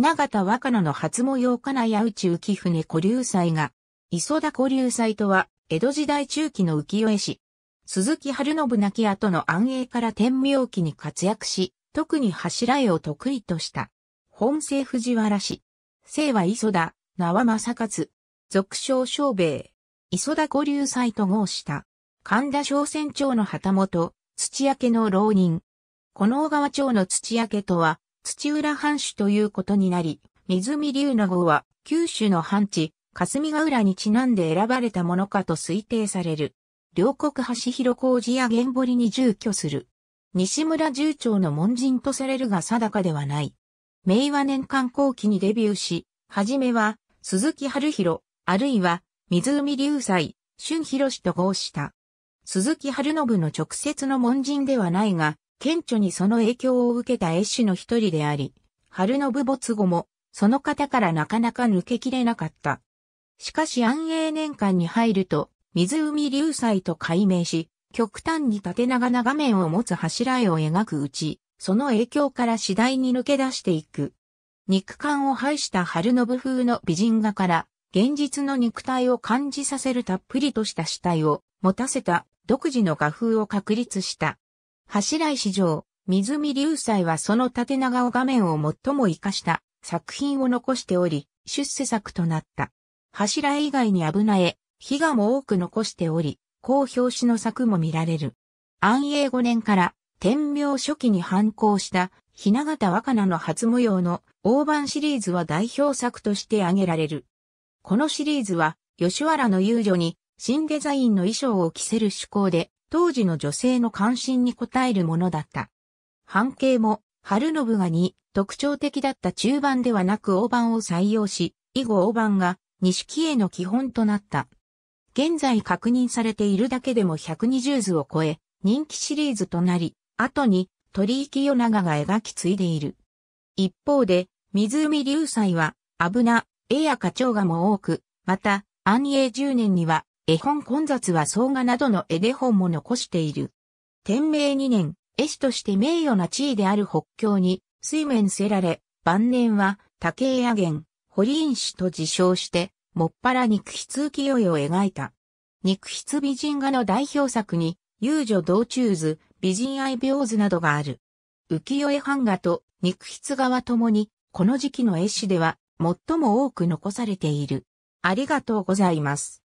雛形若野の初模様金谷内浮船古流祭が、磯田古流祭とは、江戸時代中期の浮世絵師。鈴木春信亡き後の安永から天明期に活躍し、特に柱絵を得意とした。本政藤原氏。姓は磯田、名は正勝。俗称小兵衛。磯田古流祭と号した。神田商船町の旗本、土屋家の浪人。この小川町の土家とは、土浦藩主ということになり、水見龍の号は九州の藩地、霞ヶ浦にちなんで選ばれたものかと推定される。両国橋広工事や現堀に住居する。西村重長の門人とされるが定かではない。明和年間後期にデビューし、はじめは鈴木春弘、あるいは水海流斎、春弘氏と合した。鈴木春信の直接の門人ではないが、顕著にその影響を受けた絵師の一人であり、春の部没後も、その方からなかなか抜けきれなかった。しかし安永年間に入ると、湖流彩と改名し、極端に縦長な画面を持つ柱絵を描くうち、その影響から次第に抜け出していく。肉感を排した春信風の美人画から、現実の肉体を感じさせるたっぷりとした死体を持たせた独自の画風を確立した。柱石城、水見流斎はその縦長を画面を最も活かした作品を残しており、出世作となった。柱以外に危ない、火がも多く残しており、好表紙の作も見られる。安永5年から天明初期に反抗した雛形若菜の初模様の大盤シリーズは代表作として挙げられる。このシリーズは吉原の遊女に新デザインの衣装を着せる趣向で当時の女性の関心に応えるものだった。半径も、春信がに、特徴的だった中盤ではなく大盤を採用し、以後大盤が、錦絵の基本となった。現在確認されているだけでも120図を超え、人気シリーズとなり、後に鳥居清長が描き継いでいる。一方で、湖流祭は、危な、絵や花鳥画も多く、また、安永10年には、絵本混雑は草画などの絵で本も残している。天明2年、絵師として名誉な地位である北京に、水面せられ、晩年は、竹屋元、堀院氏と自称して、もっぱら肉筆浮世絵を描いた。肉筆美人画の代表作に、遊女道中図、美人愛病図などがある。浮世絵版画と肉筆画はともに、この時期の絵師では、最も多く残されている。ありがとうございます。